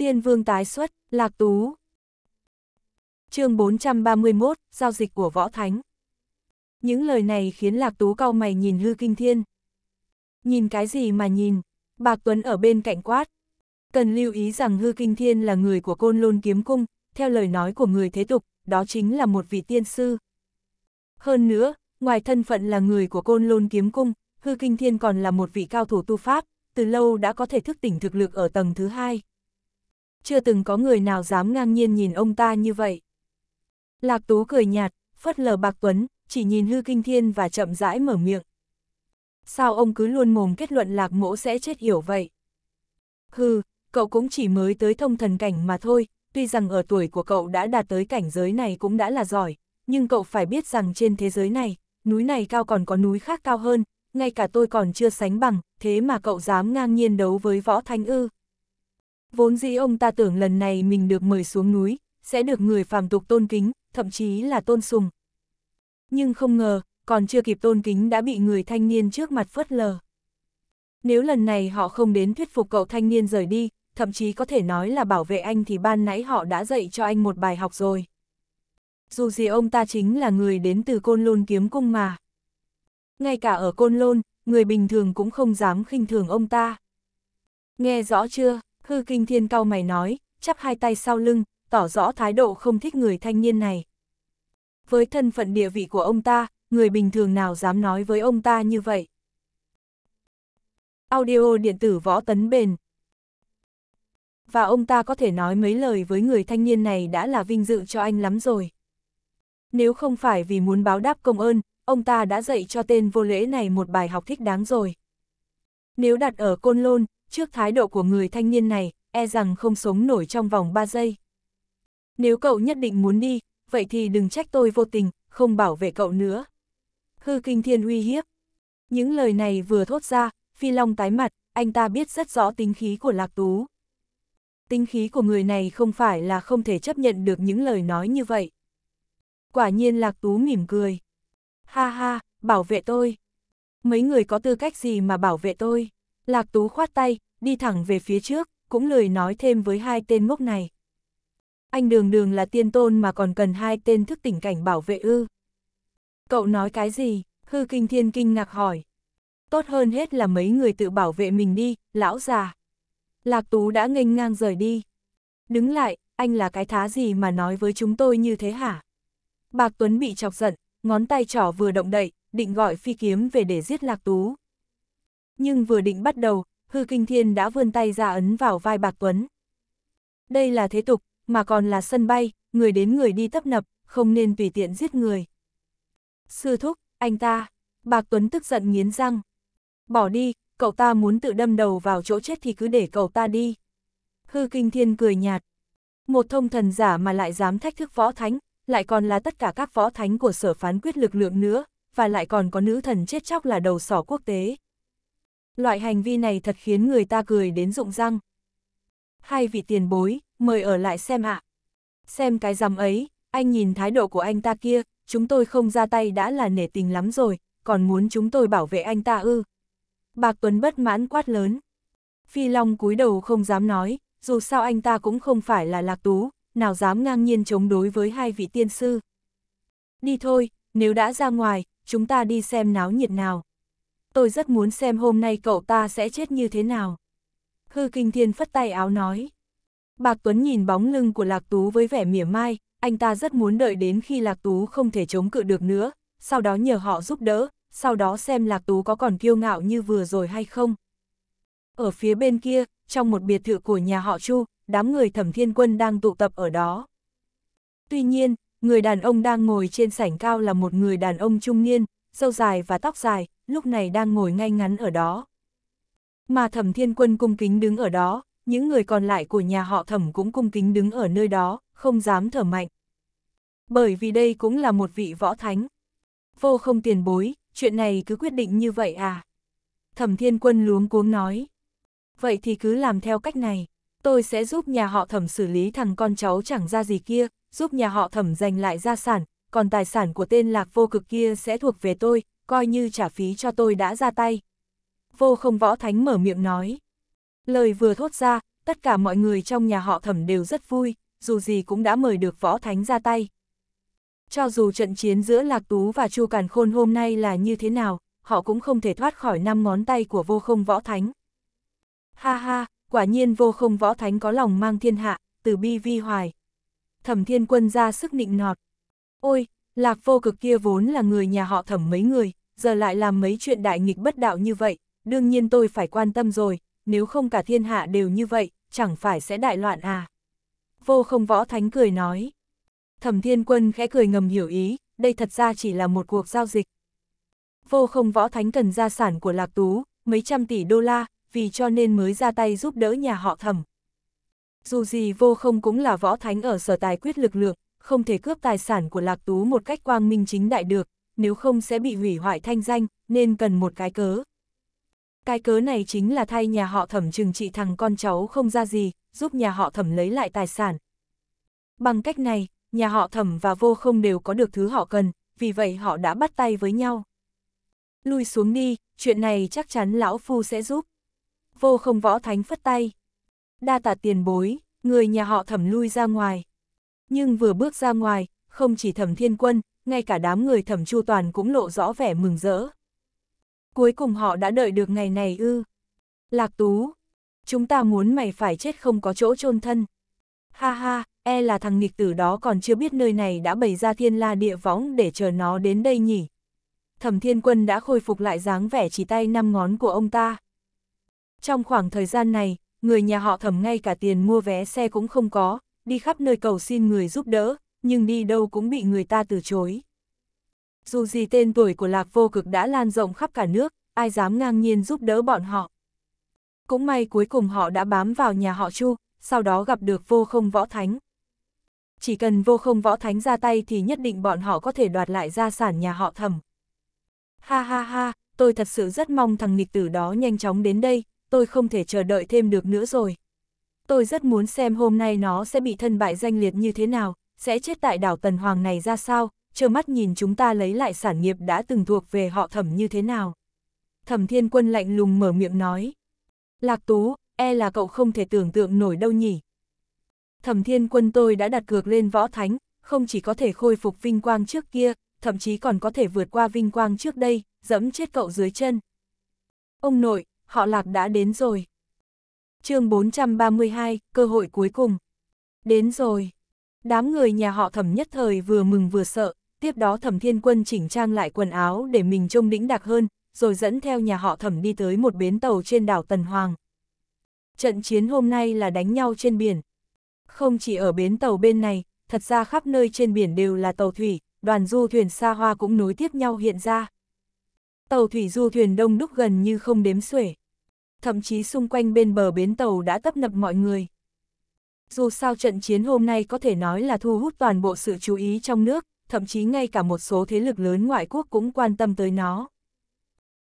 Tiên vương tái xuất, lạc tú. chương 431, giao dịch của võ thánh. Những lời này khiến lạc tú cau mày nhìn hư kinh thiên. Nhìn cái gì mà nhìn, bạc Tuấn ở bên cạnh quát. Cần lưu ý rằng hư kinh thiên là người của côn lôn kiếm cung, theo lời nói của người thế tục, đó chính là một vị tiên sư. Hơn nữa, ngoài thân phận là người của côn lôn kiếm cung, hư kinh thiên còn là một vị cao thủ tu pháp, từ lâu đã có thể thức tỉnh thực lực ở tầng thứ hai chưa từng có người nào dám ngang nhiên nhìn ông ta như vậy. Lạc Tú cười nhạt, phất lờ bạc tuấn, chỉ nhìn hư kinh thiên và chậm rãi mở miệng. Sao ông cứ luôn mồm kết luận lạc mỗ sẽ chết hiểu vậy? Hừ, cậu cũng chỉ mới tới thông thần cảnh mà thôi, tuy rằng ở tuổi của cậu đã đạt tới cảnh giới này cũng đã là giỏi, nhưng cậu phải biết rằng trên thế giới này, núi này cao còn có núi khác cao hơn, ngay cả tôi còn chưa sánh bằng, thế mà cậu dám ngang nhiên đấu với võ thanh ư. Vốn dĩ ông ta tưởng lần này mình được mời xuống núi, sẽ được người phàm tục tôn kính, thậm chí là tôn sùng. Nhưng không ngờ, còn chưa kịp tôn kính đã bị người thanh niên trước mặt phớt lờ. Nếu lần này họ không đến thuyết phục cậu thanh niên rời đi, thậm chí có thể nói là bảo vệ anh thì ban nãy họ đã dạy cho anh một bài học rồi. Dù gì ông ta chính là người đến từ Côn Lôn Kiếm Cung mà. Ngay cả ở Côn Lôn, người bình thường cũng không dám khinh thường ông ta. Nghe rõ chưa? Hư kinh thiên cao mày nói, chắp hai tay sau lưng, tỏ rõ thái độ không thích người thanh niên này. Với thân phận địa vị của ông ta, người bình thường nào dám nói với ông ta như vậy. Audio điện tử võ tấn bền. Và ông ta có thể nói mấy lời với người thanh niên này đã là vinh dự cho anh lắm rồi. Nếu không phải vì muốn báo đáp công ơn, ông ta đã dạy cho tên vô lễ này một bài học thích đáng rồi. Nếu đặt ở Côn Lôn, trước thái độ của người thanh niên này, e rằng không sống nổi trong vòng 3 giây. Nếu cậu nhất định muốn đi, vậy thì đừng trách tôi vô tình, không bảo vệ cậu nữa. Hư kinh thiên uy hiếp. Những lời này vừa thốt ra, Phi Long tái mặt, anh ta biết rất rõ tính khí của Lạc Tú. Tính khí của người này không phải là không thể chấp nhận được những lời nói như vậy. Quả nhiên Lạc Tú mỉm cười. Ha ha, bảo vệ tôi. Mấy người có tư cách gì mà bảo vệ tôi? Lạc Tú khoát tay, đi thẳng về phía trước, cũng lời nói thêm với hai tên ngốc này. Anh đường đường là tiên tôn mà còn cần hai tên thức tỉnh cảnh bảo vệ ư. Cậu nói cái gì? Hư kinh thiên kinh ngạc hỏi. Tốt hơn hết là mấy người tự bảo vệ mình đi, lão già. Lạc Tú đã nghênh ngang rời đi. Đứng lại, anh là cái thá gì mà nói với chúng tôi như thế hả? Bạc Tuấn bị chọc giận, ngón tay trỏ vừa động đậy, định gọi phi kiếm về để giết Lạc Tú. Nhưng vừa định bắt đầu, hư kinh thiên đã vươn tay ra ấn vào vai Bạc Tuấn. Đây là thế tục, mà còn là sân bay, người đến người đi tấp nập, không nên tùy tiện giết người. Sư thúc, anh ta, Bạc Tuấn tức giận nghiến răng. Bỏ đi, cậu ta muốn tự đâm đầu vào chỗ chết thì cứ để cậu ta đi. Hư kinh thiên cười nhạt. Một thông thần giả mà lại dám thách thức võ thánh, lại còn là tất cả các võ thánh của sở phán quyết lực lượng nữa, và lại còn có nữ thần chết chóc là đầu sỏ quốc tế loại hành vi này thật khiến người ta cười đến rụng răng. Hai vị tiền bối, mời ở lại xem ạ. Xem cái rằm ấy, anh nhìn thái độ của anh ta kia, chúng tôi không ra tay đã là nể tình lắm rồi, còn muốn chúng tôi bảo vệ anh ta ư. Bạc Tuấn bất mãn quát lớn. Phi Long cúi đầu không dám nói, dù sao anh ta cũng không phải là lạc tú, nào dám ngang nhiên chống đối với hai vị tiên sư. Đi thôi, nếu đã ra ngoài, chúng ta đi xem náo nhiệt nào tôi rất muốn xem hôm nay cậu ta sẽ chết như thế nào. Hư Kinh Thiên phất tay áo nói. Bạc Tuấn nhìn bóng lưng của Lạc Tú với vẻ mỉa mai, anh ta rất muốn đợi đến khi Lạc Tú không thể chống cự được nữa, sau đó nhờ họ giúp đỡ, sau đó xem Lạc Tú có còn kiêu ngạo như vừa rồi hay không. Ở phía bên kia, trong một biệt thự của nhà họ Chu, đám người thẩm thiên quân đang tụ tập ở đó. Tuy nhiên, người đàn ông đang ngồi trên sảnh cao là một người đàn ông trung niên, sâu dài và tóc dài, lúc này đang ngồi ngay ngắn ở đó. Mà thẩm thiên quân cung kính đứng ở đó, những người còn lại của nhà họ thẩm cũng cung kính đứng ở nơi đó, không dám thở mạnh. Bởi vì đây cũng là một vị võ thánh. Vô không tiền bối, chuyện này cứ quyết định như vậy à? Thẩm thiên quân luống cuống nói. Vậy thì cứ làm theo cách này, tôi sẽ giúp nhà họ thẩm xử lý thằng con cháu chẳng ra gì kia, giúp nhà họ thẩm giành lại gia sản, còn tài sản của tên lạc vô cực kia sẽ thuộc về tôi, coi như trả phí cho tôi đã ra tay. Vô không võ thánh mở miệng nói. Lời vừa thốt ra, tất cả mọi người trong nhà họ thẩm đều rất vui, dù gì cũng đã mời được võ thánh ra tay. Cho dù trận chiến giữa Lạc Tú và Chu Càn Khôn hôm nay là như thế nào, họ cũng không thể thoát khỏi năm ngón tay của vô không võ thánh. Ha ha, quả nhiên vô không võ thánh có lòng mang thiên hạ, từ bi vi hoài. Thẩm thiên quân ra sức nịnh nọt. Ôi, Lạc vô cực kia vốn là người nhà họ thẩm mấy người, giờ lại làm mấy chuyện đại nghịch bất đạo như vậy, đương nhiên tôi phải quan tâm rồi, nếu không cả thiên hạ đều như vậy, chẳng phải sẽ đại loạn à. Vô không võ thánh cười nói. Thẩm thiên quân khẽ cười ngầm hiểu ý, đây thật ra chỉ là một cuộc giao dịch. Vô không võ thánh cần gia sản của Lạc Tú, mấy trăm tỷ đô la, vì cho nên mới ra tay giúp đỡ nhà họ thẩm. Dù gì vô không cũng là võ thánh ở sở tài quyết lực lượng, không thể cướp tài sản của Lạc Tú một cách quang minh chính đại được, nếu không sẽ bị hủy hoại thanh danh, nên cần một cái cớ. Cái cớ này chính là thay nhà họ thẩm trừng trị thằng con cháu không ra gì, giúp nhà họ thẩm lấy lại tài sản. Bằng cách này, nhà họ thẩm và vô không đều có được thứ họ cần, vì vậy họ đã bắt tay với nhau. Lui xuống đi, chuyện này chắc chắn lão phu sẽ giúp. Vô không võ thánh phất tay. Đa tạ tiền bối, người nhà họ thẩm lui ra ngoài. Nhưng vừa bước ra ngoài, không chỉ thẩm thiên quân, ngay cả đám người thẩm chu toàn cũng lộ rõ vẻ mừng rỡ. Cuối cùng họ đã đợi được ngày này ư. Lạc Tú, chúng ta muốn mày phải chết không có chỗ chôn thân. Ha ha, e là thằng nghịch tử đó còn chưa biết nơi này đã bày ra thiên la địa võng để chờ nó đến đây nhỉ. Thẩm thiên quân đã khôi phục lại dáng vẻ chỉ tay năm ngón của ông ta. Trong khoảng thời gian này, người nhà họ thẩm ngay cả tiền mua vé xe cũng không có, đi khắp nơi cầu xin người giúp đỡ, nhưng đi đâu cũng bị người ta từ chối. Dù gì tên tuổi của lạc vô cực đã lan rộng khắp cả nước, ai dám ngang nhiên giúp đỡ bọn họ. Cũng may cuối cùng họ đã bám vào nhà họ Chu, sau đó gặp được vô không võ thánh. Chỉ cần vô không võ thánh ra tay thì nhất định bọn họ có thể đoạt lại gia sản nhà họ thẩm. Ha ha ha, tôi thật sự rất mong thằng nghịch tử đó nhanh chóng đến đây, tôi không thể chờ đợi thêm được nữa rồi. Tôi rất muốn xem hôm nay nó sẽ bị thân bại danh liệt như thế nào, sẽ chết tại đảo Tần Hoàng này ra sao, trơ mắt nhìn chúng ta lấy lại sản nghiệp đã từng thuộc về họ thẩm như thế nào. Thẩm thiên quân lạnh lùng mở miệng nói. Lạc Tú, e là cậu không thể tưởng tượng nổi đâu nhỉ. Thẩm thiên quân tôi đã đặt cược lên võ thánh, không chỉ có thể khôi phục vinh quang trước kia, thậm chí còn có thể vượt qua vinh quang trước đây, dẫm chết cậu dưới chân. Ông nội, họ lạc đã đến rồi. chương 432, cơ hội cuối cùng. Đến rồi. Đám người nhà họ thẩm nhất thời vừa mừng vừa sợ, tiếp đó thẩm thiên quân chỉnh trang lại quần áo để mình trông đĩnh đạc hơn, rồi dẫn theo nhà họ thẩm đi tới một bến tàu trên đảo Tần Hoàng. Trận chiến hôm nay là đánh nhau trên biển. Không chỉ ở bến tàu bên này, thật ra khắp nơi trên biển đều là tàu thủy, đoàn du thuyền xa hoa cũng nối tiếp nhau hiện ra. Tàu thủy du thuyền đông đúc gần như không đếm xuể. Thậm chí xung quanh bên bờ bến tàu đã tấp nập mọi người. Dù sao trận chiến hôm nay có thể nói là thu hút toàn bộ sự chú ý trong nước, thậm chí ngay cả một số thế lực lớn ngoại quốc cũng quan tâm tới nó.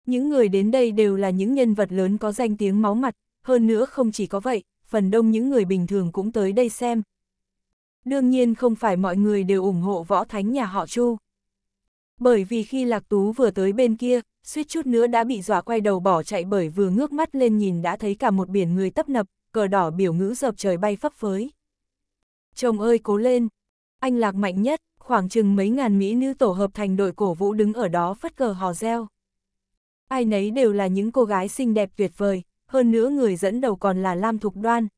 Những người đến đây đều là những nhân vật lớn có danh tiếng máu mặt, hơn nữa không chỉ có vậy, phần đông những người bình thường cũng tới đây xem. Đương nhiên không phải mọi người đều ủng hộ võ thánh nhà họ Chu. Bởi vì khi Lạc Tú vừa tới bên kia, suýt chút nữa đã bị dọa quay đầu bỏ chạy bởi vừa ngước mắt lên nhìn đã thấy cả một biển người tấp nập, cờ đỏ biểu ngữ dập trời bay phấp phới. Chồng ơi cố lên, anh lạc mạnh nhất, khoảng chừng mấy ngàn mỹ nữ tổ hợp thành đội cổ vũ đứng ở đó phất cờ hò reo. Ai nấy đều là những cô gái xinh đẹp tuyệt vời, hơn nữa người dẫn đầu còn là Lam Thục Đoan.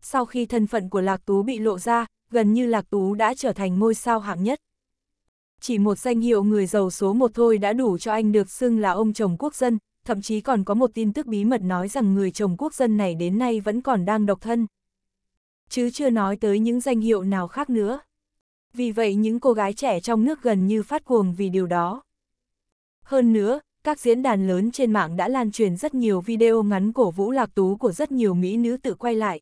Sau khi thân phận của Lạc Tú bị lộ ra, gần như Lạc Tú đã trở thành ngôi sao hạng nhất. Chỉ một danh hiệu người giàu số một thôi đã đủ cho anh được xưng là ông chồng quốc dân, thậm chí còn có một tin tức bí mật nói rằng người chồng quốc dân này đến nay vẫn còn đang độc thân. Chứ chưa nói tới những danh hiệu nào khác nữa. Vì vậy những cô gái trẻ trong nước gần như phát cuồng vì điều đó. Hơn nữa, các diễn đàn lớn trên mạng đã lan truyền rất nhiều video ngắn cổ vũ Lạc Tú của rất nhiều mỹ nữ tự quay lại.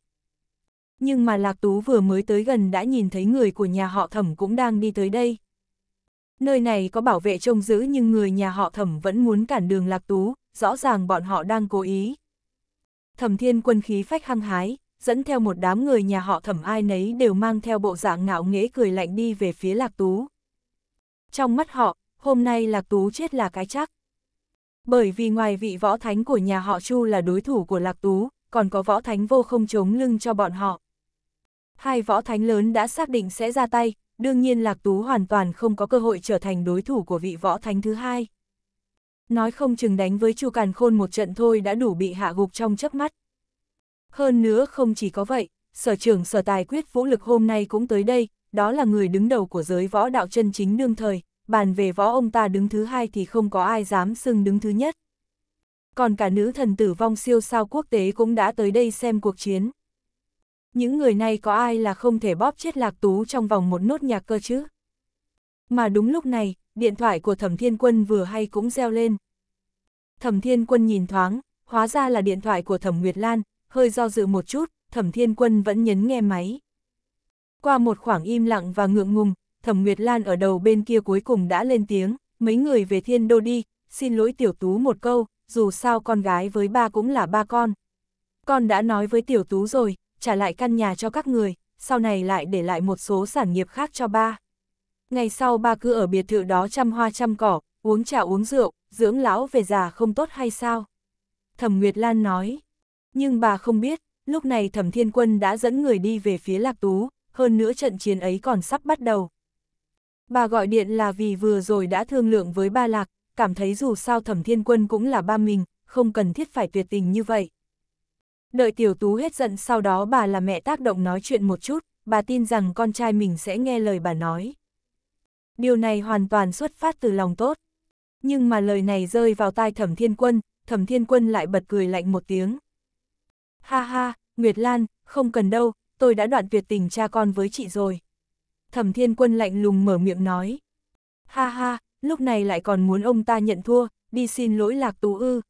Nhưng mà Lạc Tú vừa mới tới gần đã nhìn thấy người của nhà họ thẩm cũng đang đi tới đây. Nơi này có bảo vệ trông giữ nhưng người nhà họ thẩm vẫn muốn cản đường lạc tú, rõ ràng bọn họ đang cố ý. Thẩm thiên quân khí phách hăng hái, dẫn theo một đám người nhà họ thẩm ai nấy đều mang theo bộ dạng ngạo nghễ cười lạnh đi về phía lạc tú. Trong mắt họ, hôm nay lạc tú chết là cái chắc. Bởi vì ngoài vị võ thánh của nhà họ Chu là đối thủ của lạc tú, còn có võ thánh vô không chống lưng cho bọn họ. Hai võ thánh lớn đã xác định sẽ ra tay, đương nhiên Lạc Tú hoàn toàn không có cơ hội trở thành đối thủ của vị võ thánh thứ hai. Nói không chừng đánh với Chu Càn Khôn một trận thôi đã đủ bị hạ gục trong chớp mắt. Hơn nữa không chỉ có vậy, sở trưởng sở tài quyết vũ lực hôm nay cũng tới đây, đó là người đứng đầu của giới võ đạo chân chính đương thời, bàn về võ ông ta đứng thứ hai thì không có ai dám xưng đứng thứ nhất. Còn cả nữ thần tử vong siêu sao quốc tế cũng đã tới đây xem cuộc chiến những người này có ai là không thể bóp chết lạc tú trong vòng một nốt nhạc cơ chứ? Mà đúng lúc này, điện thoại của Thẩm Thiên Quân vừa hay cũng reo lên. Thẩm Thiên Quân nhìn thoáng, hóa ra là điện thoại của Thẩm Nguyệt Lan, hơi do dự một chút, Thẩm Thiên Quân vẫn nhấn nghe máy. Qua một khoảng im lặng và ngượng ngùng, Thẩm Nguyệt Lan ở đầu bên kia cuối cùng đã lên tiếng, mấy người về thiên đô đi, xin lỗi tiểu tú một câu, dù sao con gái với ba cũng là ba con. Con đã nói với tiểu tú rồi, trả lại căn nhà cho các người, sau này lại để lại một số sản nghiệp khác cho ba. Ngày sau ba cứ ở biệt thự đó chăm hoa chăm cỏ, uống trà uống rượu, dưỡng lão về già không tốt hay sao? Thẩm Nguyệt Lan nói. Nhưng bà không biết, lúc này Thẩm Thiên Quân đã dẫn người đi về phía Lạc Tú, hơn nữa trận chiến ấy còn sắp bắt đầu. Bà gọi điện là vì vừa rồi đã thương lượng với ba Lạc, cảm thấy dù sao Thẩm Thiên Quân cũng là ba mình, không cần thiết phải tuyệt tình như vậy. Đợi tiểu tú hết giận sau đó bà là mẹ tác động nói chuyện một chút, bà tin rằng con trai mình sẽ nghe lời bà nói. Điều này hoàn toàn xuất phát từ lòng tốt. Nhưng mà lời này rơi vào tai thẩm thiên quân, thẩm thiên quân lại bật cười lạnh một tiếng. Ha ha, Nguyệt Lan, không cần đâu, tôi đã đoạn tuyệt tình cha con với chị rồi. Thẩm thiên quân lạnh lùng mở miệng nói. Ha ha, lúc này lại còn muốn ông ta nhận thua, đi xin lỗi lạc tú ư.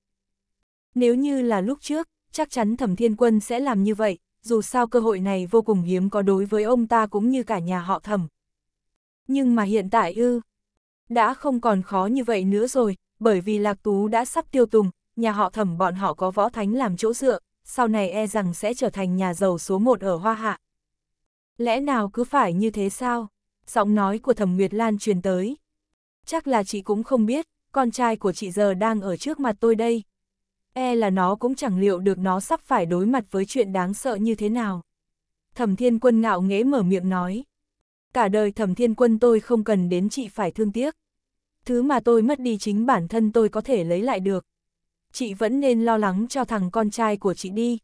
Nếu như là lúc trước, chắc chắn Thẩm Thiên Quân sẽ làm như vậy, dù sao cơ hội này vô cùng hiếm có đối với ông ta cũng như cả nhà họ Thẩm. Nhưng mà hiện tại ư, đã không còn khó như vậy nữa rồi, bởi vì Lạc Tú đã sắp tiêu tùng, nhà họ Thẩm bọn họ có võ thánh làm chỗ dựa, sau này e rằng sẽ trở thành nhà giàu số một ở Hoa Hạ. Lẽ nào cứ phải như thế sao? Giọng nói của Thẩm Nguyệt Lan truyền tới. Chắc là chị cũng không biết, con trai của chị giờ đang ở trước mặt tôi đây, e là nó cũng chẳng liệu được nó sắp phải đối mặt với chuyện đáng sợ như thế nào. Thẩm thiên quân ngạo nghễ mở miệng nói. Cả đời thẩm thiên quân tôi không cần đến chị phải thương tiếc. Thứ mà tôi mất đi chính bản thân tôi có thể lấy lại được. Chị vẫn nên lo lắng cho thằng con trai của chị đi.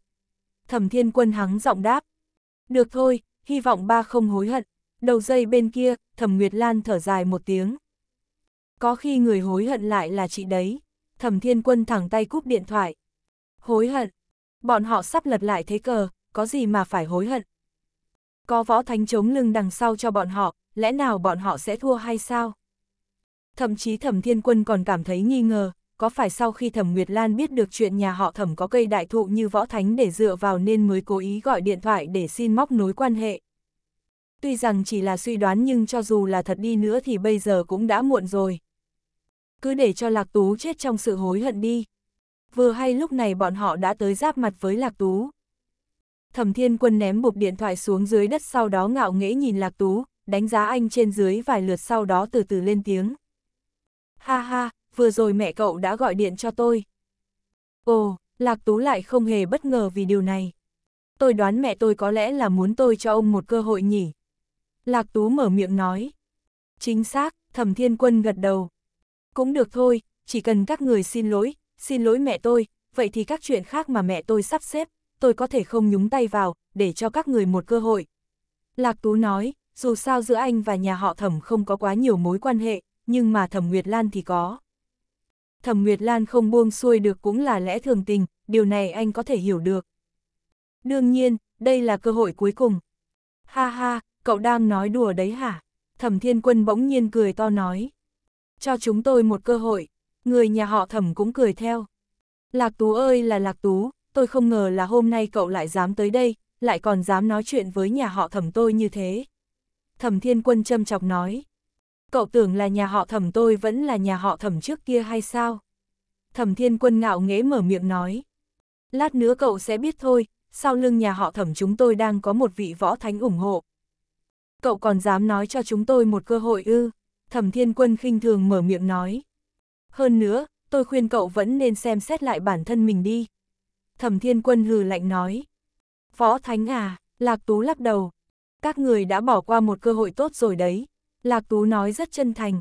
Thẩm thiên quân hắng giọng đáp. Được thôi, hy vọng ba không hối hận. Đầu dây bên kia, thẩm Nguyệt Lan thở dài một tiếng. Có khi người hối hận lại là chị đấy thẩm thiên quân thẳng tay cúp điện thoại. Hối hận. Bọn họ sắp lật lại thế cờ, có gì mà phải hối hận. Có võ thánh chống lưng đằng sau cho bọn họ, lẽ nào bọn họ sẽ thua hay sao? Thậm chí thẩm thiên quân còn cảm thấy nghi ngờ, có phải sau khi thẩm Nguyệt Lan biết được chuyện nhà họ thẩm có cây đại thụ như võ thánh để dựa vào nên mới cố ý gọi điện thoại để xin móc nối quan hệ. Tuy rằng chỉ là suy đoán nhưng cho dù là thật đi nữa thì bây giờ cũng đã muộn rồi cứ để cho Lạc Tú chết trong sự hối hận đi. Vừa hay lúc này bọn họ đã tới giáp mặt với Lạc Tú. Thẩm Thiên Quân ném bục điện thoại xuống dưới đất sau đó ngạo nghễ nhìn Lạc Tú, đánh giá anh trên dưới vài lượt sau đó từ từ lên tiếng. Ha ha, vừa rồi mẹ cậu đã gọi điện cho tôi. Ồ, Lạc Tú lại không hề bất ngờ vì điều này. Tôi đoán mẹ tôi có lẽ là muốn tôi cho ông một cơ hội nhỉ. Lạc Tú mở miệng nói. Chính xác, Thẩm Thiên Quân gật đầu, cũng được thôi, chỉ cần các người xin lỗi, xin lỗi mẹ tôi, vậy thì các chuyện khác mà mẹ tôi sắp xếp, tôi có thể không nhúng tay vào, để cho các người một cơ hội. Lạc Tú nói, dù sao giữa anh và nhà họ thẩm không có quá nhiều mối quan hệ, nhưng mà thẩm Nguyệt Lan thì có. Thẩm Nguyệt Lan không buông xuôi được cũng là lẽ thường tình, điều này anh có thể hiểu được. Đương nhiên, đây là cơ hội cuối cùng. Ha ha, cậu đang nói đùa đấy hả? Thẩm Thiên Quân bỗng nhiên cười to nói cho chúng tôi một cơ hội. Người nhà họ thẩm cũng cười theo. Lạc Tú ơi là Lạc Tú, tôi không ngờ là hôm nay cậu lại dám tới đây, lại còn dám nói chuyện với nhà họ thẩm tôi như thế. Thẩm Thiên Quân châm chọc nói. Cậu tưởng là nhà họ thẩm tôi vẫn là nhà họ thẩm trước kia hay sao? Thẩm Thiên Quân ngạo nghễ mở miệng nói. Lát nữa cậu sẽ biết thôi, sau lưng nhà họ thẩm chúng tôi đang có một vị võ thánh ủng hộ. Cậu còn dám nói cho chúng tôi một cơ hội ư? thẩm thiên quân khinh thường mở miệng nói. Hơn nữa, tôi khuyên cậu vẫn nên xem xét lại bản thân mình đi. Thẩm thiên quân hừ lạnh nói. Phó Thánh à, Lạc Tú lắc đầu. Các người đã bỏ qua một cơ hội tốt rồi đấy. Lạc Tú nói rất chân thành.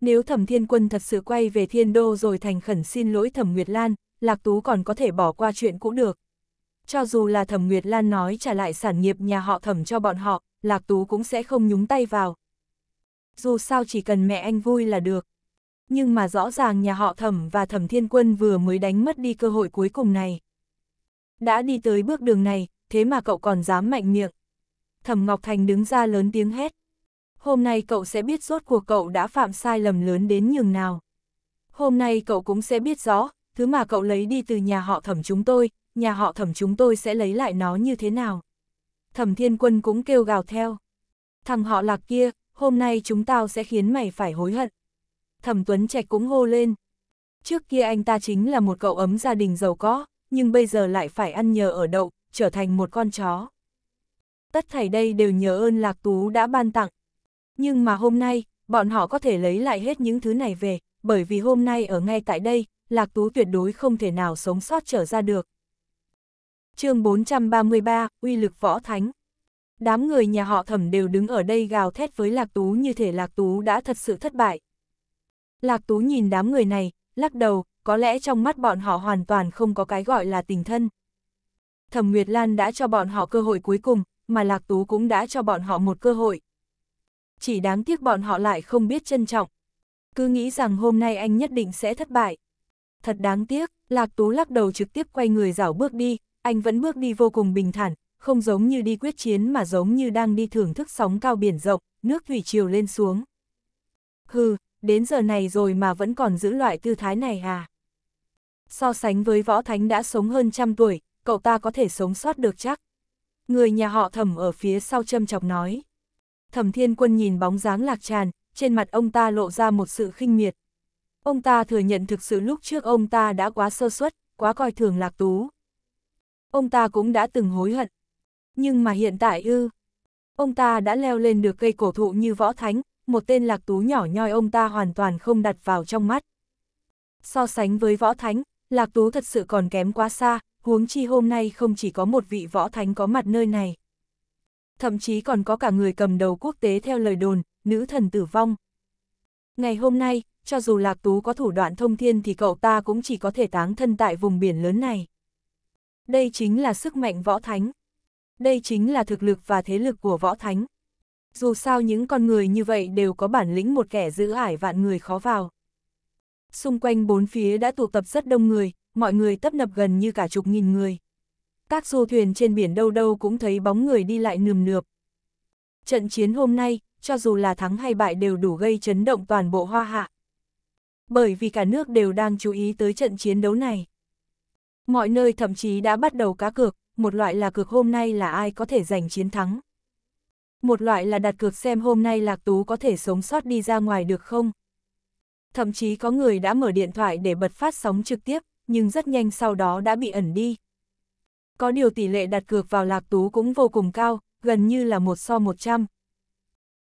Nếu thẩm thiên quân thật sự quay về thiên đô rồi thành khẩn xin lỗi thẩm Nguyệt Lan, Lạc Tú còn có thể bỏ qua chuyện cũng được. Cho dù là thẩm Nguyệt Lan nói trả lại sản nghiệp nhà họ thẩm cho bọn họ, Lạc Tú cũng sẽ không nhúng tay vào, dù sao chỉ cần mẹ anh vui là được. Nhưng mà rõ ràng nhà họ thẩm và thẩm thiên quân vừa mới đánh mất đi cơ hội cuối cùng này. Đã đi tới bước đường này, thế mà cậu còn dám mạnh miệng. Thẩm Ngọc Thành đứng ra lớn tiếng hét. Hôm nay cậu sẽ biết rốt cuộc cậu đã phạm sai lầm lớn đến nhường nào. Hôm nay cậu cũng sẽ biết rõ, thứ mà cậu lấy đi từ nhà họ thẩm chúng tôi, nhà họ thẩm chúng tôi sẽ lấy lại nó như thế nào. Thẩm Thiên Quân cũng kêu gào theo. Thằng họ lạc kia, hôm nay chúng tao sẽ khiến mày phải hối hận. Thẩm Tuấn Trạch cũng hô lên. Trước kia anh ta chính là một cậu ấm gia đình giàu có, nhưng bây giờ lại phải ăn nhờ ở đậu, trở thành một con chó. Tất thảy đây đều nhờ ơn Lạc Tú đã ban tặng. Nhưng mà hôm nay, bọn họ có thể lấy lại hết những thứ này về, bởi vì hôm nay ở ngay tại đây, Lạc Tú tuyệt đối không thể nào sống sót trở ra được. chương 433, Uy lực Võ Thánh đám người nhà họ thẩm đều đứng ở đây gào thét với Lạc Tú như thể Lạc Tú đã thật sự thất bại. Lạc Tú nhìn đám người này, lắc đầu, có lẽ trong mắt bọn họ hoàn toàn không có cái gọi là tình thân. Thẩm Nguyệt Lan đã cho bọn họ cơ hội cuối cùng, mà Lạc Tú cũng đã cho bọn họ một cơ hội. Chỉ đáng tiếc bọn họ lại không biết trân trọng. Cứ nghĩ rằng hôm nay anh nhất định sẽ thất bại. Thật đáng tiếc, Lạc Tú lắc đầu trực tiếp quay người rảo bước đi, anh vẫn bước đi vô cùng bình thản, không giống như đi quyết chiến mà giống như đang đi thưởng thức sóng cao biển rộng, nước thủy chiều lên xuống. Hừ, đến giờ này rồi mà vẫn còn giữ loại tư thái này à? So sánh với võ thánh đã sống hơn trăm tuổi, cậu ta có thể sống sót được chắc. Người nhà họ thẩm ở phía sau châm chọc nói. Thẩm thiên quân nhìn bóng dáng lạc tràn, trên mặt ông ta lộ ra một sự khinh miệt. Ông ta thừa nhận thực sự lúc trước ông ta đã quá sơ suất, quá coi thường lạc tú. Ông ta cũng đã từng hối hận, nhưng mà hiện tại ư, ông ta đã leo lên được cây cổ thụ như võ thánh, một tên lạc tú nhỏ nhoi ông ta hoàn toàn không đặt vào trong mắt. So sánh với võ thánh, lạc tú thật sự còn kém quá xa, huống chi hôm nay không chỉ có một vị võ thánh có mặt nơi này. Thậm chí còn có cả người cầm đầu quốc tế theo lời đồn, nữ thần tử vong. Ngày hôm nay, cho dù lạc tú có thủ đoạn thông thiên thì cậu ta cũng chỉ có thể táng thân tại vùng biển lớn này. Đây chính là sức mạnh võ thánh. Đây chính là thực lực và thế lực của võ thánh. Dù sao những con người như vậy đều có bản lĩnh một kẻ giữ ải vạn người khó vào. Xung quanh bốn phía đã tụ tập rất đông người, mọi người tấp nập gần như cả chục nghìn người. Các du thuyền trên biển đâu đâu cũng thấy bóng người đi lại nườm nượp. Trận chiến hôm nay, cho dù là thắng hay bại đều đủ gây chấn động toàn bộ hoa hạ. Bởi vì cả nước đều đang chú ý tới trận chiến đấu này. Mọi nơi thậm chí đã bắt đầu cá cược, một loại là cược hôm nay là ai có thể giành chiến thắng. Một loại là đặt cược xem hôm nay Lạc Tú có thể sống sót đi ra ngoài được không. Thậm chí có người đã mở điện thoại để bật phát sóng trực tiếp, nhưng rất nhanh sau đó đã bị ẩn đi. Có điều tỷ lệ đặt cược vào Lạc Tú cũng vô cùng cao, gần như là một so 100.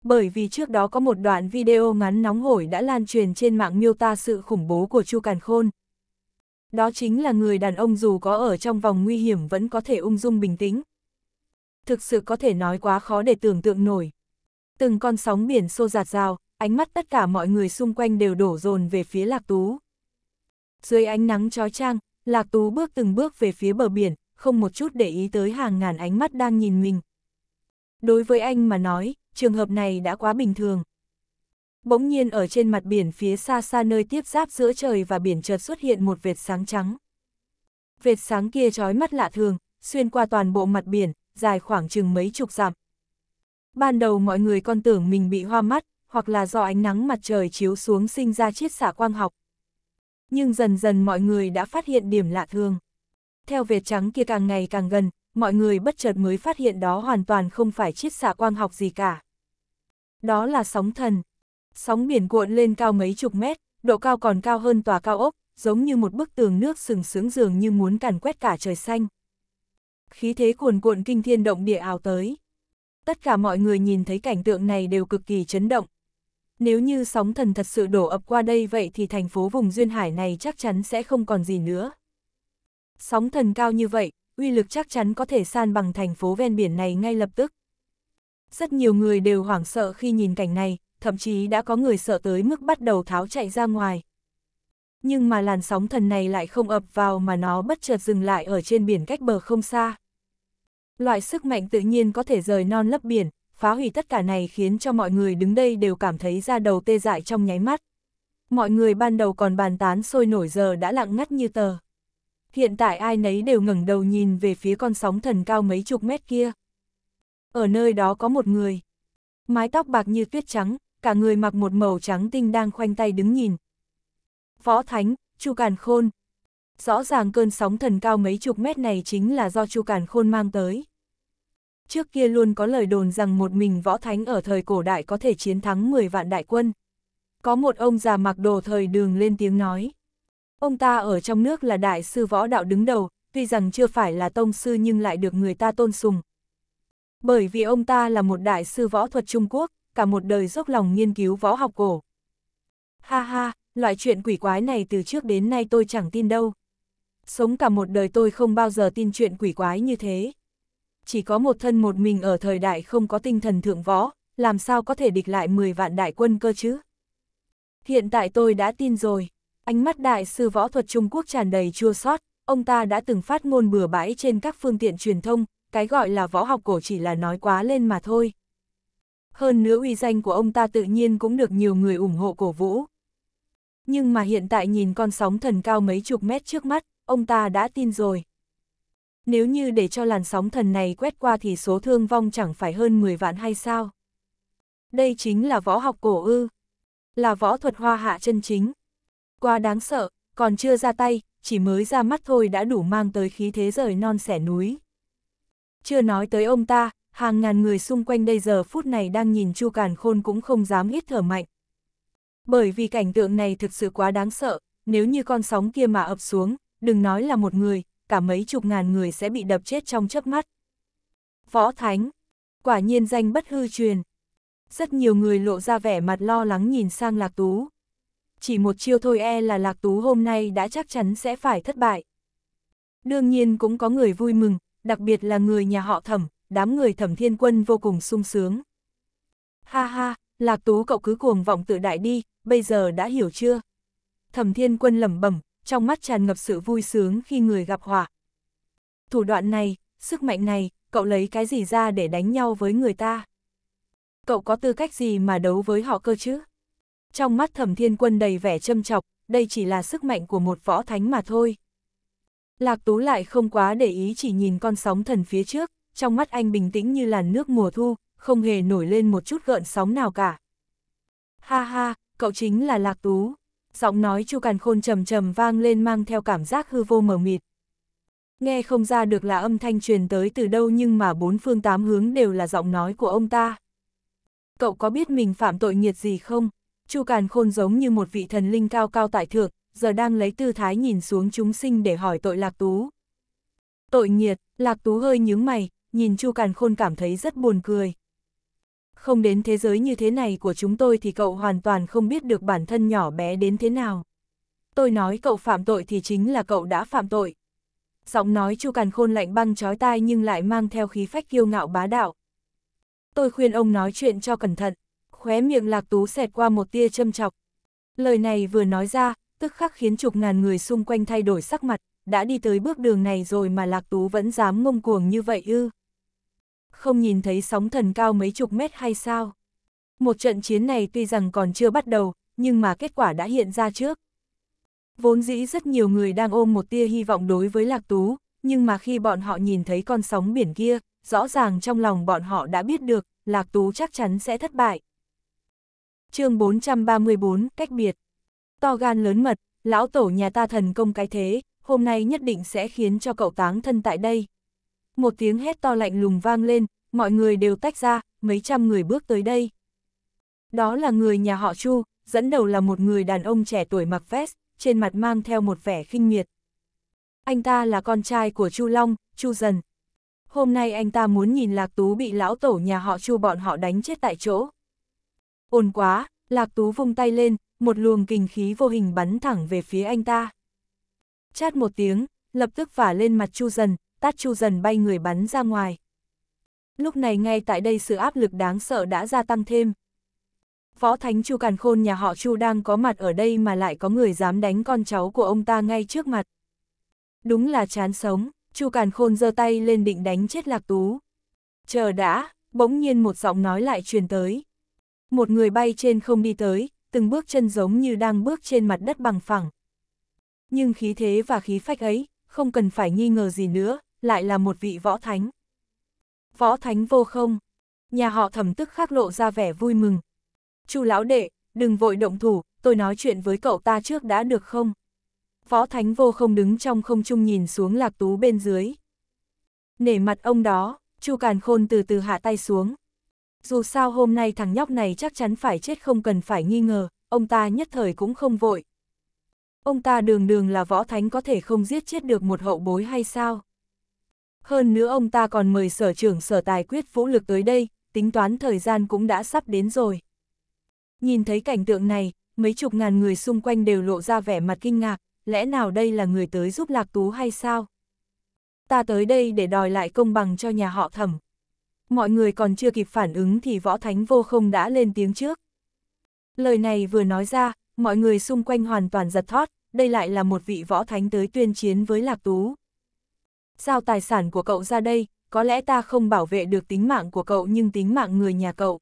Bởi vì trước đó có một đoạn video ngắn nóng hổi đã lan truyền trên mạng miêu tả sự khủng bố của Chu Càn Khôn đó chính là người đàn ông dù có ở trong vòng nguy hiểm vẫn có thể ung dung bình tĩnh. Thực sự có thể nói quá khó để tưởng tượng nổi. Từng con sóng biển xô giạt rào, ánh mắt tất cả mọi người xung quanh đều đổ dồn về phía Lạc Tú. Dưới ánh nắng chói trang, Lạc Tú bước từng bước về phía bờ biển, không một chút để ý tới hàng ngàn ánh mắt đang nhìn mình. Đối với anh mà nói, trường hợp này đã quá bình thường. Bỗng nhiên ở trên mặt biển phía xa xa nơi tiếp giáp giữa trời và biển chợt xuất hiện một vệt sáng trắng. Vệt sáng kia trói mắt lạ thường, xuyên qua toàn bộ mặt biển, dài khoảng chừng mấy chục dặm. Ban đầu mọi người còn tưởng mình bị hoa mắt, hoặc là do ánh nắng mặt trời chiếu xuống sinh ra chiết xạ quang học. Nhưng dần dần mọi người đã phát hiện điểm lạ thường. Theo vệt trắng kia càng ngày càng gần, mọi người bất chợt mới phát hiện đó hoàn toàn không phải chiết xạ quang học gì cả. Đó là sóng thần. Sóng biển cuộn lên cao mấy chục mét, độ cao còn cao hơn tòa cao ốc, giống như một bức tường nước sừng sướng dường như muốn càn quét cả trời xanh. Khí thế cuồn cuộn kinh thiên động địa ảo tới. Tất cả mọi người nhìn thấy cảnh tượng này đều cực kỳ chấn động. Nếu như sóng thần thật sự đổ ập qua đây vậy thì thành phố vùng duyên hải này chắc chắn sẽ không còn gì nữa. Sóng thần cao như vậy, uy lực chắc chắn có thể san bằng thành phố ven biển này ngay lập tức. Rất nhiều người đều hoảng sợ khi nhìn cảnh này, thậm chí đã có người sợ tới mức bắt đầu tháo chạy ra ngoài. Nhưng mà làn sóng thần này lại không ập vào mà nó bất chợt dừng lại ở trên biển cách bờ không xa. Loại sức mạnh tự nhiên có thể rời non lấp biển, phá hủy tất cả này khiến cho mọi người đứng đây đều cảm thấy da đầu tê dại trong nháy mắt. Mọi người ban đầu còn bàn tán sôi nổi giờ đã lặng ngắt như tờ. Hiện tại ai nấy đều ngẩng đầu nhìn về phía con sóng thần cao mấy chục mét kia. Ở nơi đó có một người. Mái tóc bạc như tuyết trắng, cả người mặc một màu trắng tinh đang khoanh tay đứng nhìn. Võ Thánh, Chu Càn Khôn. Rõ ràng cơn sóng thần cao mấy chục mét này chính là do Chu Càn Khôn mang tới. Trước kia luôn có lời đồn rằng một mình võ thánh ở thời cổ đại có thể chiến thắng 10 vạn đại quân. Có một ông già mặc đồ thời đường lên tiếng nói. Ông ta ở trong nước là đại sư võ đạo đứng đầu, tuy rằng chưa phải là tông sư nhưng lại được người ta tôn sùng. Bởi vì ông ta là một đại sư võ thuật Trung Quốc, cả một đời dốc lòng nghiên cứu võ học cổ. Ha ha, loại chuyện quỷ quái này từ trước đến nay tôi chẳng tin đâu. Sống cả một đời tôi không bao giờ tin chuyện quỷ quái như thế. Chỉ có một thân một mình ở thời đại không có tinh thần thượng võ, làm sao có thể địch lại 10 vạn đại quân cơ chứ? Hiện tại tôi đã tin rồi. Ánh mắt đại sư võ thuật Trung Quốc tràn đầy chua sót, ông ta đã từng phát ngôn bừa bãi trên các phương tiện truyền thông, cái gọi là võ học cổ chỉ là nói quá lên mà thôi hơn nữa uy danh của ông ta tự nhiên cũng được nhiều người ủng hộ cổ vũ. Nhưng mà hiện tại nhìn con sóng thần cao mấy chục mét trước mắt, ông ta đã tin rồi. Nếu như để cho làn sóng thần này quét qua thì số thương vong chẳng phải hơn 10 vạn hay sao? Đây chính là võ học cổ ư, là võ thuật hoa hạ chân chính. qua đáng sợ, còn chưa ra tay, chỉ mới ra mắt thôi đã đủ mang tới khí thế rời non xẻ núi. Chưa nói tới ông ta, hàng ngàn người xung quanh đây giờ phút này đang nhìn Chu Càn Khôn cũng không dám hít thở mạnh. Bởi vì cảnh tượng này thực sự quá đáng sợ, nếu như con sóng kia mà ập xuống, đừng nói là một người, cả mấy chục ngàn người sẽ bị đập chết trong chớp mắt. Võ Thánh, quả nhiên danh bất hư truyền. Rất nhiều người lộ ra vẻ mặt lo lắng nhìn sang Lạc Tú. Chỉ một chiêu thôi e là Lạc Tú hôm nay đã chắc chắn sẽ phải thất bại. Đương nhiên cũng có người vui mừng, đặc biệt là người nhà họ thẩm, đám người thẩm thiên quân vô cùng sung sướng. Ha ha, Lạc Tú cậu cứ cuồng vọng tự đại đi, bây giờ đã hiểu chưa? Thẩm thiên quân lẩm bẩm, trong mắt tràn ngập sự vui sướng khi người gặp họa. Thủ đoạn này, sức mạnh này, cậu lấy cái gì ra để đánh nhau với người ta? Cậu có tư cách gì mà đấu với họ cơ chứ? Trong mắt thẩm thiên quân đầy vẻ châm chọc, đây chỉ là sức mạnh của một võ thánh mà thôi. Lạc Tú lại không quá để ý chỉ nhìn con sóng thần phía trước, trong mắt anh bình tĩnh như làn nước mùa thu, không hề nổi lên một chút gợn sóng nào cả. Ha ha, cậu chính là Lạc Tú. Giọng nói Chu Càn Khôn trầm trầm vang lên mang theo cảm giác hư vô mờ mịt. Nghe không ra được là âm thanh truyền tới từ đâu nhưng mà bốn phương tám hướng đều là giọng nói của ông ta. Cậu có biết mình phạm tội nghiệt gì không? Chu Càn Khôn giống như một vị thần linh cao cao tại thượng, giờ đang lấy tư thái nhìn xuống chúng sinh để hỏi tội Lạc Tú. Tội nghiệt, Lạc Tú hơi nhướng mày, nhìn Chu Càn Khôn cảm thấy rất buồn cười. Không đến thế giới như thế này của chúng tôi thì cậu hoàn toàn không biết được bản thân nhỏ bé đến thế nào. Tôi nói cậu phạm tội thì chính là cậu đã phạm tội. Giọng nói Chu Càn Khôn lạnh băng chói tai nhưng lại mang theo khí phách kiêu ngạo bá đạo. Tôi khuyên ông nói chuyện cho cẩn thận, khóe miệng Lạc Tú xẹt qua một tia châm chọc. Lời này vừa nói ra, tức khắc khiến chục ngàn người xung quanh thay đổi sắc mặt, đã đi tới bước đường này rồi mà Lạc Tú vẫn dám ngông cuồng như vậy ư không nhìn thấy sóng thần cao mấy chục mét hay sao? Một trận chiến này tuy rằng còn chưa bắt đầu, nhưng mà kết quả đã hiện ra trước. Vốn dĩ rất nhiều người đang ôm một tia hy vọng đối với Lạc Tú, nhưng mà khi bọn họ nhìn thấy con sóng biển kia, rõ ràng trong lòng bọn họ đã biết được, Lạc Tú chắc chắn sẽ thất bại. chương 434, cách biệt. To gan lớn mật, lão tổ nhà ta thần công cái thế, hôm nay nhất định sẽ khiến cho cậu táng thân tại đây một tiếng hét to lạnh lùng vang lên, mọi người đều tách ra, mấy trăm người bước tới đây. Đó là người nhà họ Chu, dẫn đầu là một người đàn ông trẻ tuổi mặc vest, trên mặt mang theo một vẻ khinh miệt. Anh ta là con trai của Chu Long, Chu Dần. Hôm nay anh ta muốn nhìn Lạc Tú bị lão tổ nhà họ Chu bọn họ đánh chết tại chỗ. Ồn quá, Lạc Tú vung tay lên, một luồng kinh khí vô hình bắn thẳng về phía anh ta. Chát một tiếng, lập tức vả lên mặt Chu Dần, tát chu dần bay người bắn ra ngoài. Lúc này ngay tại đây sự áp lực đáng sợ đã gia tăng thêm. Võ Thánh Chu Càn Khôn nhà họ Chu đang có mặt ở đây mà lại có người dám đánh con cháu của ông ta ngay trước mặt. Đúng là chán sống, Chu Càn Khôn giơ tay lên định đánh chết Lạc Tú. Chờ đã, bỗng nhiên một giọng nói lại truyền tới. Một người bay trên không đi tới, từng bước chân giống như đang bước trên mặt đất bằng phẳng. Nhưng khí thế và khí phách ấy, không cần phải nghi ngờ gì nữa, lại là một vị võ thánh. Võ thánh vô không, nhà họ thẩm tức khắc lộ ra vẻ vui mừng. Chu lão đệ, đừng vội động thủ, tôi nói chuyện với cậu ta trước đã được không? Võ thánh vô không đứng trong không trung nhìn xuống lạc tú bên dưới. Nể mặt ông đó, chu càn khôn từ từ hạ tay xuống. Dù sao hôm nay thằng nhóc này chắc chắn phải chết không cần phải nghi ngờ, ông ta nhất thời cũng không vội. Ông ta đường đường là võ thánh có thể không giết chết được một hậu bối hay sao? Hơn nữa ông ta còn mời sở trưởng sở tài quyết vũ lực tới đây, tính toán thời gian cũng đã sắp đến rồi. Nhìn thấy cảnh tượng này, mấy chục ngàn người xung quanh đều lộ ra vẻ mặt kinh ngạc, lẽ nào đây là người tới giúp Lạc Tú hay sao? Ta tới đây để đòi lại công bằng cho nhà họ thẩm. Mọi người còn chưa kịp phản ứng thì võ thánh vô không đã lên tiếng trước. Lời này vừa nói ra, mọi người xung quanh hoàn toàn giật thót, đây lại là một vị võ thánh tới tuyên chiến với Lạc Tú giao tài sản của cậu ra đây, có lẽ ta không bảo vệ được tính mạng của cậu nhưng tính mạng người nhà cậu.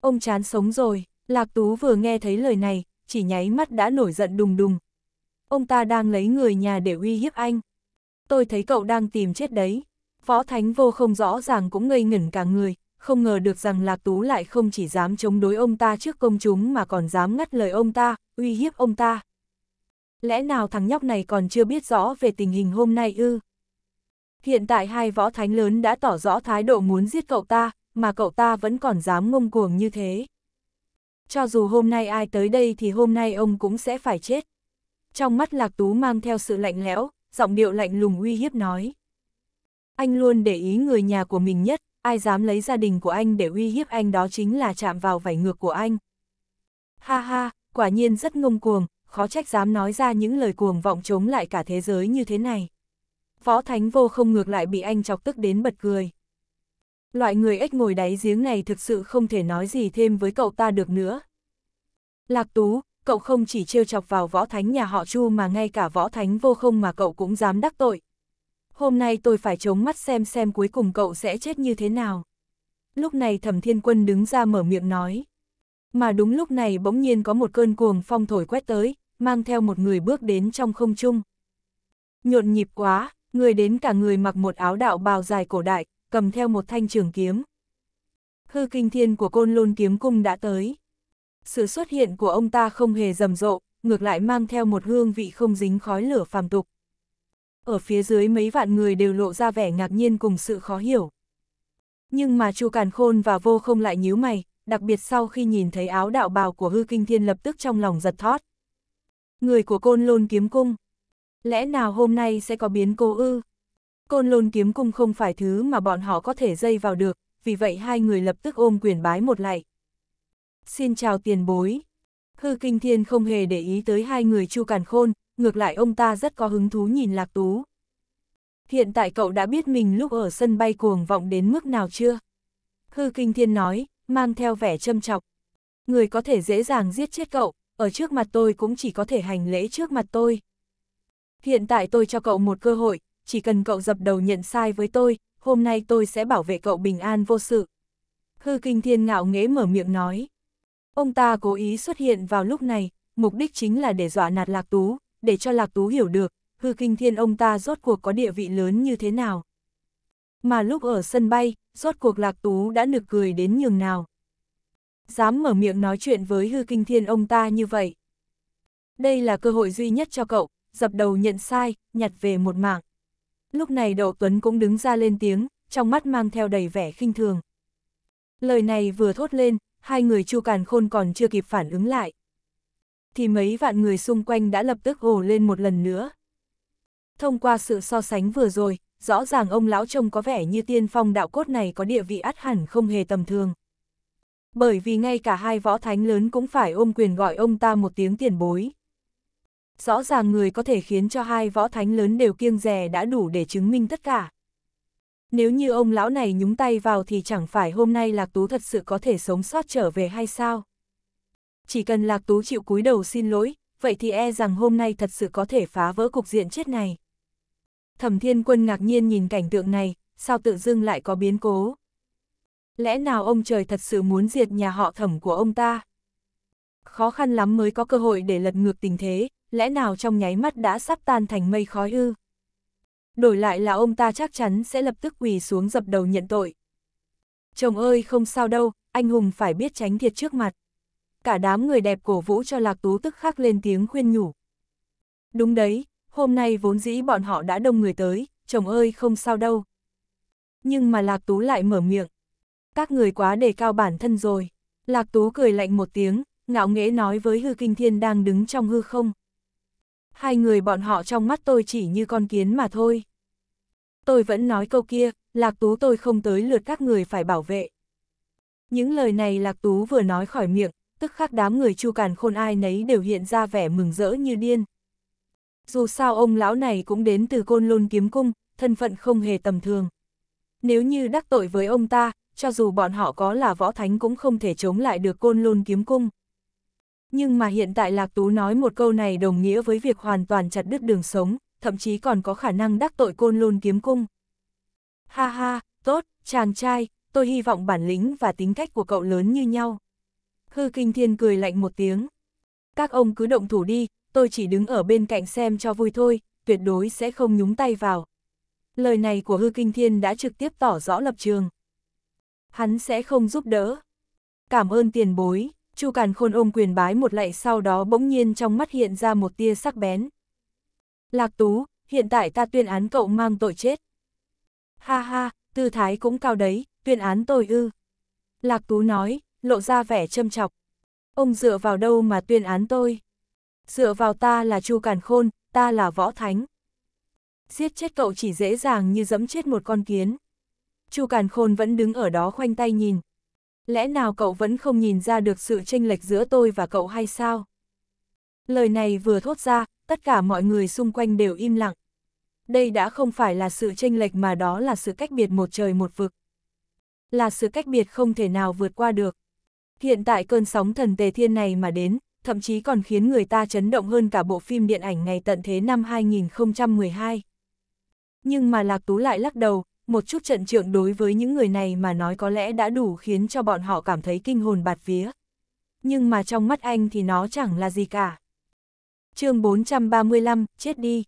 Ông chán sống rồi, Lạc Tú vừa nghe thấy lời này, chỉ nháy mắt đã nổi giận đùng đùng. Ông ta đang lấy người nhà để uy hiếp anh. Tôi thấy cậu đang tìm chết đấy. Phó Thánh Vô không rõ ràng cũng ngây ngẩn cả người, không ngờ được rằng Lạc Tú lại không chỉ dám chống đối ông ta trước công chúng mà còn dám ngắt lời ông ta, uy hiếp ông ta. Lẽ nào thằng nhóc này còn chưa biết rõ về tình hình hôm nay ư? Hiện tại hai võ thánh lớn đã tỏ rõ thái độ muốn giết cậu ta, mà cậu ta vẫn còn dám ngông cuồng như thế. Cho dù hôm nay ai tới đây thì hôm nay ông cũng sẽ phải chết. Trong mắt Lạc Tú mang theo sự lạnh lẽo, giọng điệu lạnh lùng uy hiếp nói. Anh luôn để ý người nhà của mình nhất, ai dám lấy gia đình của anh để uy hiếp anh đó chính là chạm vào vảy ngược của anh. Ha ha, quả nhiên rất ngông cuồng, khó trách dám nói ra những lời cuồng vọng chống lại cả thế giới như thế này. Phó Thánh Vô không ngược lại bị anh chọc tức đến bật cười. Loại người ếch ngồi đáy giếng này thực sự không thể nói gì thêm với cậu ta được nữa. Lạc Tú, cậu không chỉ trêu chọc vào võ thánh nhà họ Chu mà ngay cả võ thánh vô không mà cậu cũng dám đắc tội. Hôm nay tôi phải chống mắt xem xem cuối cùng cậu sẽ chết như thế nào. Lúc này thẩm thiên quân đứng ra mở miệng nói. Mà đúng lúc này bỗng nhiên có một cơn cuồng phong thổi quét tới, mang theo một người bước đến trong không trung. Nhộn nhịp quá, người đến cả người mặc một áo đạo bào dài cổ đại, cầm theo một thanh trường kiếm. Hư kinh thiên của côn lôn kiếm cung đã tới. Sự xuất hiện của ông ta không hề rầm rộ, ngược lại mang theo một hương vị không dính khói lửa phàm tục. Ở phía dưới mấy vạn người đều lộ ra vẻ ngạc nhiên cùng sự khó hiểu. Nhưng mà Chu Càn Khôn và Vô Không lại nhíu mày, đặc biệt sau khi nhìn thấy áo đạo bào của Hư Kinh Thiên lập tức trong lòng giật thót. Người của Côn Lôn Kiếm Cung Lẽ nào hôm nay sẽ có biến cố ư? Côn lôn kiếm cung không phải thứ mà bọn họ có thể dây vào được, vì vậy hai người lập tức ôm quyền bái một lại. Xin chào tiền bối. Hư Kinh Thiên không hề để ý tới hai người Chu Càn Khôn, ngược lại ông ta rất có hứng thú nhìn Lạc Tú. Hiện tại cậu đã biết mình lúc ở sân bay cuồng vọng đến mức nào chưa? Hư Kinh Thiên nói, mang theo vẻ châm chọc. Người có thể dễ dàng giết chết cậu, ở trước mặt tôi cũng chỉ có thể hành lễ trước mặt tôi. Hiện tại tôi cho cậu một cơ hội, chỉ cần cậu dập đầu nhận sai với tôi, hôm nay tôi sẽ bảo vệ cậu bình an vô sự. Hư Kinh Thiên ngạo nghế mở miệng nói. Ông ta cố ý xuất hiện vào lúc này, mục đích chính là để dọa nạt Lạc Tú, để cho Lạc Tú hiểu được, Hư Kinh Thiên ông ta rốt cuộc có địa vị lớn như thế nào. Mà lúc ở sân bay, rốt cuộc Lạc Tú đã nực cười đến nhường nào. Dám mở miệng nói chuyện với Hư Kinh Thiên ông ta như vậy. Đây là cơ hội duy nhất cho cậu, dập đầu nhận sai, nhặt về một mạng. Lúc này Đậu Tuấn cũng đứng ra lên tiếng, trong mắt mang theo đầy vẻ khinh thường. Lời này vừa thốt lên, hai người Chu Càn Khôn còn chưa kịp phản ứng lại. Thì mấy vạn người xung quanh đã lập tức ồ lên một lần nữa. Thông qua sự so sánh vừa rồi, rõ ràng ông lão trông có vẻ như tiên phong đạo cốt này có địa vị át hẳn không hề tầm thường. Bởi vì ngay cả hai võ thánh lớn cũng phải ôm quyền gọi ông ta một tiếng tiền bối. Rõ ràng người có thể khiến cho hai võ thánh lớn đều kiêng rè đã đủ để chứng minh tất cả. Nếu như ông lão này nhúng tay vào thì chẳng phải hôm nay Lạc Tú thật sự có thể sống sót trở về hay sao? Chỉ cần Lạc Tú chịu cúi đầu xin lỗi, vậy thì e rằng hôm nay thật sự có thể phá vỡ cục diện chết này. Thẩm Thiên Quân ngạc nhiên nhìn cảnh tượng này, sao tự dưng lại có biến cố? Lẽ nào ông trời thật sự muốn diệt nhà họ thẩm của ông ta? Khó khăn lắm mới có cơ hội để lật ngược tình thế, lẽ nào trong nháy mắt đã sắp tan thành mây khói ư? Đổi lại là ông ta chắc chắn sẽ lập tức quỳ xuống dập đầu nhận tội. Chồng ơi không sao đâu, anh hùng phải biết tránh thiệt trước mặt. Cả đám người đẹp cổ vũ cho Lạc Tú tức khắc lên tiếng khuyên nhủ. Đúng đấy, hôm nay vốn dĩ bọn họ đã đông người tới, chồng ơi không sao đâu. Nhưng mà Lạc Tú lại mở miệng. Các người quá đề cao bản thân rồi. Lạc Tú cười lạnh một tiếng, ngạo nghễ nói với hư kinh thiên đang đứng trong hư không hai người bọn họ trong mắt tôi chỉ như con kiến mà thôi. Tôi vẫn nói câu kia, Lạc Tú tôi không tới lượt các người phải bảo vệ. Những lời này Lạc Tú vừa nói khỏi miệng, tức khắc đám người chu càn khôn ai nấy đều hiện ra vẻ mừng rỡ như điên. Dù sao ông lão này cũng đến từ côn lôn kiếm cung, thân phận không hề tầm thường. Nếu như đắc tội với ông ta, cho dù bọn họ có là võ thánh cũng không thể chống lại được côn lôn kiếm cung. Nhưng mà hiện tại Lạc Tú nói một câu này đồng nghĩa với việc hoàn toàn chặt đứt đường sống, thậm chí còn có khả năng đắc tội côn lôn kiếm cung. Ha ha, tốt, chàng trai, tôi hy vọng bản lĩnh và tính cách của cậu lớn như nhau. Hư Kinh Thiên cười lạnh một tiếng. Các ông cứ động thủ đi, tôi chỉ đứng ở bên cạnh xem cho vui thôi, tuyệt đối sẽ không nhúng tay vào. Lời này của Hư Kinh Thiên đã trực tiếp tỏ rõ lập trường. Hắn sẽ không giúp đỡ. Cảm ơn tiền bối. Chu Càn Khôn ôm quyền bái một lạy sau đó bỗng nhiên trong mắt hiện ra một tia sắc bén. Lạc Tú, hiện tại ta tuyên án cậu mang tội chết. Ha ha, tư thái cũng cao đấy, tuyên án tôi ư. Lạc Tú nói, lộ ra vẻ châm chọc. Ông dựa vào đâu mà tuyên án tôi? Dựa vào ta là Chu Càn Khôn, ta là Võ Thánh. Giết chết cậu chỉ dễ dàng như dẫm chết một con kiến. Chu Càn Khôn vẫn đứng ở đó khoanh tay nhìn, Lẽ nào cậu vẫn không nhìn ra được sự chênh lệch giữa tôi và cậu hay sao? Lời này vừa thốt ra, tất cả mọi người xung quanh đều im lặng. Đây đã không phải là sự chênh lệch mà đó là sự cách biệt một trời một vực. Là sự cách biệt không thể nào vượt qua được. Hiện tại cơn sóng thần tề thiên này mà đến, thậm chí còn khiến người ta chấn động hơn cả bộ phim điện ảnh ngày tận thế năm 2012. Nhưng mà Lạc Tú lại lắc đầu, một chút trận trượng đối với những người này mà nói có lẽ đã đủ khiến cho bọn họ cảm thấy kinh hồn bạt vía. Nhưng mà trong mắt anh thì nó chẳng là gì cả. chương 435, chết đi.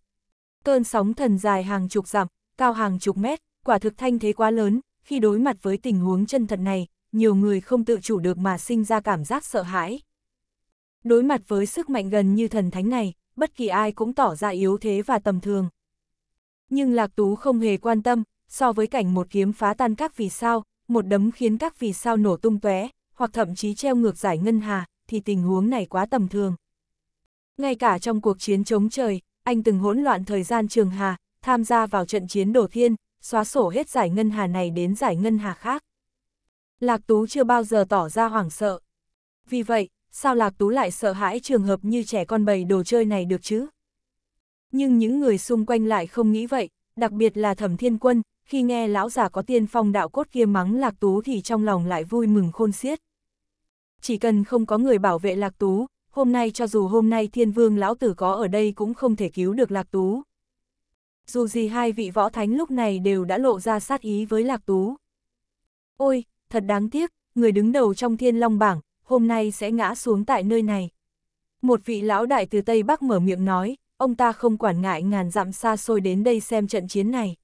Cơn sóng thần dài hàng chục dặm, cao hàng chục mét, quả thực thanh thế quá lớn, khi đối mặt với tình huống chân thật này, nhiều người không tự chủ được mà sinh ra cảm giác sợ hãi. Đối mặt với sức mạnh gần như thần thánh này, bất kỳ ai cũng tỏ ra yếu thế và tầm thường. Nhưng Lạc Tú không hề quan tâm, so với cảnh một kiếm phá tan các vì sao, một đấm khiến các vì sao nổ tung tóe, hoặc thậm chí treo ngược giải ngân hà, thì tình huống này quá tầm thường. Ngay cả trong cuộc chiến chống trời, anh từng hỗn loạn thời gian trường hà, tham gia vào trận chiến đổ thiên, xóa sổ hết giải ngân hà này đến giải ngân hà khác. Lạc Tú chưa bao giờ tỏ ra hoảng sợ. Vì vậy, sao Lạc Tú lại sợ hãi trường hợp như trẻ con bầy đồ chơi này được chứ? Nhưng những người xung quanh lại không nghĩ vậy, đặc biệt là Thẩm Thiên Quân, khi nghe lão già có tiên phong đạo cốt kia mắng Lạc Tú thì trong lòng lại vui mừng khôn xiết. Chỉ cần không có người bảo vệ Lạc Tú, hôm nay cho dù hôm nay thiên vương lão tử có ở đây cũng không thể cứu được Lạc Tú. Dù gì hai vị võ thánh lúc này đều đã lộ ra sát ý với Lạc Tú. Ôi, thật đáng tiếc, người đứng đầu trong thiên long bảng, hôm nay sẽ ngã xuống tại nơi này. Một vị lão đại từ Tây Bắc mở miệng nói, ông ta không quản ngại ngàn dặm xa xôi đến đây xem trận chiến này.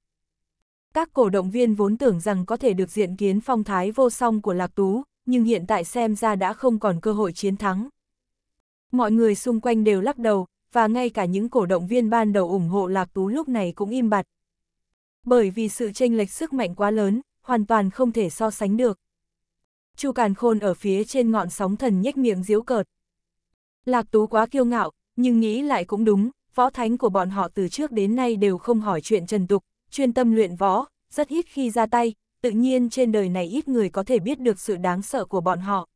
Các cổ động viên vốn tưởng rằng có thể được diện kiến phong thái vô song của Lạc Tú, nhưng hiện tại xem ra đã không còn cơ hội chiến thắng. Mọi người xung quanh đều lắc đầu, và ngay cả những cổ động viên ban đầu ủng hộ Lạc Tú lúc này cũng im bặt. Bởi vì sự chênh lệch sức mạnh quá lớn, hoàn toàn không thể so sánh được. Chu Càn Khôn ở phía trên ngọn sóng thần nhếch miệng giễu cợt. Lạc Tú quá kiêu ngạo, nhưng nghĩ lại cũng đúng, võ thánh của bọn họ từ trước đến nay đều không hỏi chuyện trần tục, chuyên tâm luyện võ, rất ít khi ra tay, tự nhiên trên đời này ít người có thể biết được sự đáng sợ của bọn họ.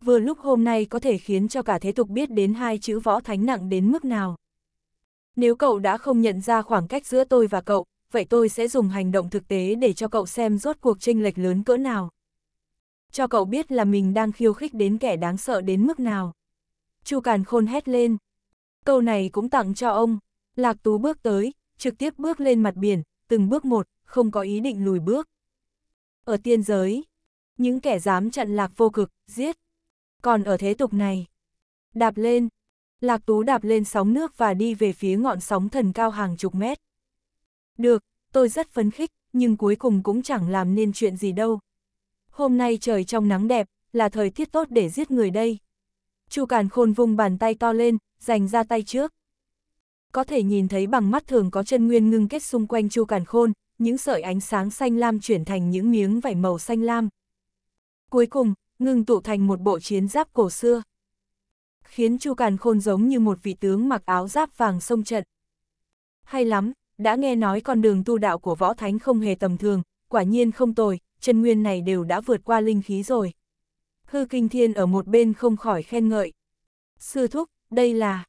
Vừa lúc hôm nay có thể khiến cho cả thế tục biết đến hai chữ võ thánh nặng đến mức nào. Nếu cậu đã không nhận ra khoảng cách giữa tôi và cậu, vậy tôi sẽ dùng hành động thực tế để cho cậu xem rốt cuộc tranh lệch lớn cỡ nào. Cho cậu biết là mình đang khiêu khích đến kẻ đáng sợ đến mức nào. Chu Càn Khôn hét lên. Câu này cũng tặng cho ông. Lạc Tú bước tới, trực tiếp bước lên mặt biển, từng bước một, không có ý định lùi bước. Ở tiên giới, những kẻ dám chặn lạc vô cực, giết. Còn ở thế tục này, đạp lên, lạc tú đạp lên sóng nước và đi về phía ngọn sóng thần cao hàng chục mét. Được, tôi rất phấn khích, nhưng cuối cùng cũng chẳng làm nên chuyện gì đâu. Hôm nay trời trong nắng đẹp, là thời tiết tốt để giết người đây. Chu Càn Khôn vung bàn tay to lên, giành ra tay trước. Có thể nhìn thấy bằng mắt thường có chân nguyên ngưng kết xung quanh Chu Càn Khôn, những sợi ánh sáng xanh lam chuyển thành những miếng vải màu xanh lam. Cuối cùng, ngưng tụ thành một bộ chiến giáp cổ xưa. Khiến Chu Càn Khôn giống như một vị tướng mặc áo giáp vàng sông trận. Hay lắm, đã nghe nói con đường tu đạo của võ thánh không hề tầm thường, quả nhiên không tồi, chân nguyên này đều đã vượt qua linh khí rồi. Hư Kinh Thiên ở một bên không khỏi khen ngợi. Sư thúc, đây là...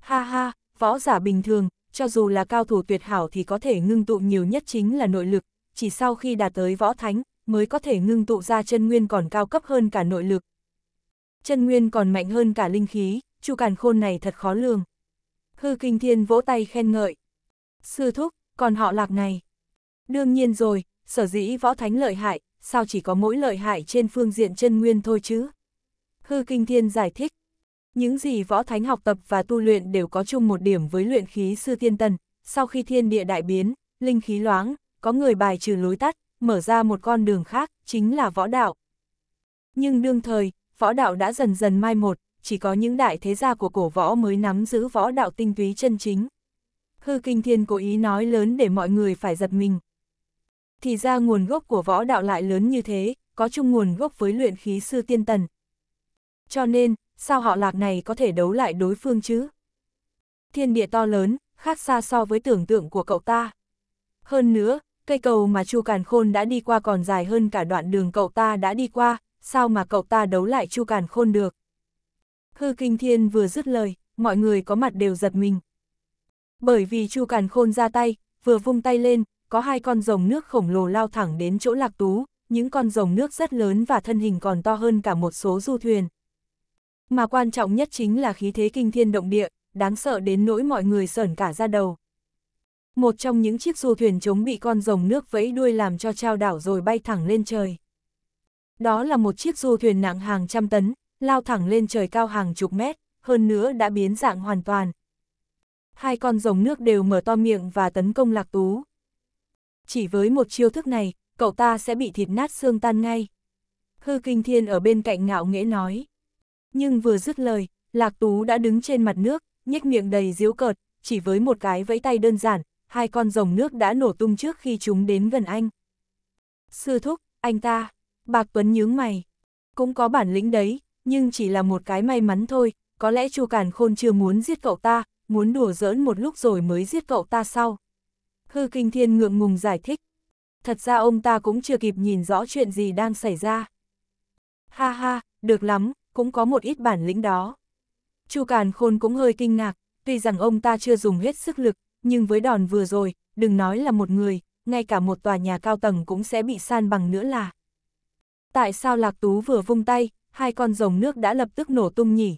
Ha ha, Võ giả bình thường, cho dù là cao thủ tuyệt hảo thì có thể ngưng tụ nhiều nhất chính là nội lực, chỉ sau khi đạt tới võ thánh, mới có thể ngưng tụ ra chân nguyên còn cao cấp hơn cả nội lực. Chân nguyên còn mạnh hơn cả linh khí, chu càn khôn này thật khó lường. Hư kinh thiên vỗ tay khen ngợi. Sư thúc, còn họ lạc này. Đương nhiên rồi, sở dĩ võ thánh lợi hại, sao chỉ có mỗi lợi hại trên phương diện chân nguyên thôi chứ? Hư kinh thiên giải thích, những gì võ thánh học tập và tu luyện đều có chung một điểm với luyện khí sư tiên tần, sau khi thiên địa đại biến, linh khí loáng, có người bài trừ lối tắt, mở ra một con đường khác, chính là võ đạo. Nhưng đương thời, võ đạo đã dần dần mai một, chỉ có những đại thế gia của cổ võ mới nắm giữ võ đạo tinh túy chân chính. Hư Kinh Thiên cố ý nói lớn để mọi người phải giật mình. Thì ra nguồn gốc của võ đạo lại lớn như thế, có chung nguồn gốc với luyện khí sư tiên tần. Cho nên, sao họ lạc này có thể đấu lại đối phương chứ? Thiên địa to lớn, khác xa so với tưởng tượng của cậu ta. Hơn nữa, cây cầu mà Chu Càn Khôn đã đi qua còn dài hơn cả đoạn đường cậu ta đã đi qua, sao mà cậu ta đấu lại Chu Càn Khôn được? Hư Kinh Thiên vừa dứt lời, mọi người có mặt đều giật mình. Bởi vì Chu Càn Khôn ra tay, vừa vung tay lên, có hai con rồng nước khổng lồ lao thẳng đến chỗ Lạc Tú, những con rồng nước rất lớn và thân hình còn to hơn cả một số du thuyền. Mà quan trọng nhất chính là khí thế kinh thiên động địa, đáng sợ đến nỗi mọi người sởn cả ra đầu. Một trong những chiếc du thuyền chống bị con rồng nước vẫy đuôi làm cho trao đảo rồi bay thẳng lên trời. Đó là một chiếc du thuyền nặng hàng trăm tấn, lao thẳng lên trời cao hàng chục mét, hơn nữa đã biến dạng hoàn toàn. Hai con rồng nước đều mở to miệng và tấn công lạc tú. Chỉ với một chiêu thức này, cậu ta sẽ bị thịt nát xương tan ngay. Hư Kinh Thiên ở bên cạnh ngạo nghễ nói. Nhưng vừa dứt lời, Lạc Tú đã đứng trên mặt nước, nhếch miệng đầy díu cợt, chỉ với một cái vẫy tay đơn giản, hai con rồng nước đã nổ tung trước khi chúng đến gần anh. Sư thúc, anh ta, Bạc Tuấn nhướng mày. Cũng có bản lĩnh đấy, nhưng chỉ là một cái may mắn thôi, có lẽ Chu Cản Khôn chưa muốn giết cậu ta, muốn đùa giỡn một lúc rồi mới giết cậu ta sau. Hư Kinh Thiên ngượng ngùng giải thích. Thật ra ông ta cũng chưa kịp nhìn rõ chuyện gì đang xảy ra. Ha ha, được lắm, cũng có một ít bản lĩnh đó. Chu Càn Khôn cũng hơi kinh ngạc, tuy rằng ông ta chưa dùng hết sức lực, nhưng với đòn vừa rồi, đừng nói là một người, ngay cả một tòa nhà cao tầng cũng sẽ bị san bằng nữa là. Tại sao Lạc Tú vừa vung tay, hai con rồng nước đã lập tức nổ tung nhỉ?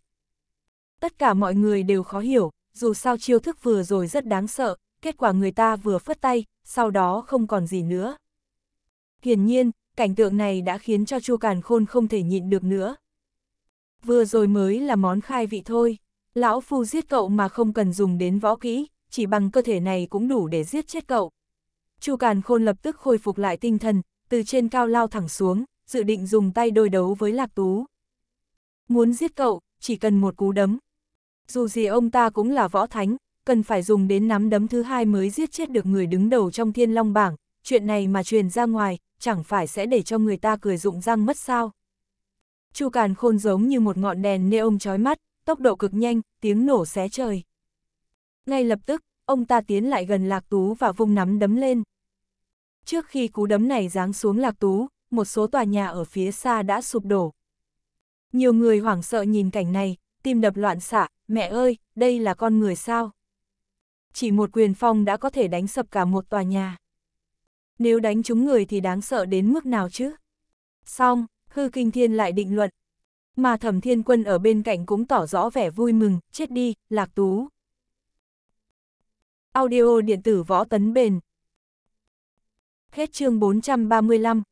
Tất cả mọi người đều khó hiểu, dù sao chiêu thức vừa rồi rất đáng sợ, kết quả người ta vừa phất tay, sau đó không còn gì nữa. Hiển nhiên, cảnh tượng này đã khiến cho Chu Càn Khôn không thể nhịn được nữa, Vừa rồi mới là món khai vị thôi. Lão Phu giết cậu mà không cần dùng đến võ kỹ, chỉ bằng cơ thể này cũng đủ để giết chết cậu. Chu Càn Khôn lập tức khôi phục lại tinh thần, từ trên cao lao thẳng xuống, dự định dùng tay đôi đấu với Lạc Tú. Muốn giết cậu, chỉ cần một cú đấm. Dù gì ông ta cũng là võ thánh, cần phải dùng đến nắm đấm thứ hai mới giết chết được người đứng đầu trong thiên long bảng, chuyện này mà truyền ra ngoài, chẳng phải sẽ để cho người ta cười rụng răng mất sao. Chu Càn Khôn giống như một ngọn đèn neon chói mắt, tốc độ cực nhanh, tiếng nổ xé trời. Ngay lập tức, ông ta tiến lại gần Lạc Tú và vung nắm đấm lên. Trước khi cú đấm này giáng xuống Lạc Tú, một số tòa nhà ở phía xa đã sụp đổ. Nhiều người hoảng sợ nhìn cảnh này, tim đập loạn xạ, mẹ ơi, đây là con người sao? Chỉ một quyền phong đã có thể đánh sập cả một tòa nhà. Nếu đánh chúng người thì đáng sợ đến mức nào chứ? Xong, hư kinh thiên lại định luận. Mà thẩm thiên quân ở bên cạnh cũng tỏ rõ vẻ vui mừng, chết đi, lạc tú. Audio điện tử võ tấn bền. Hết chương 435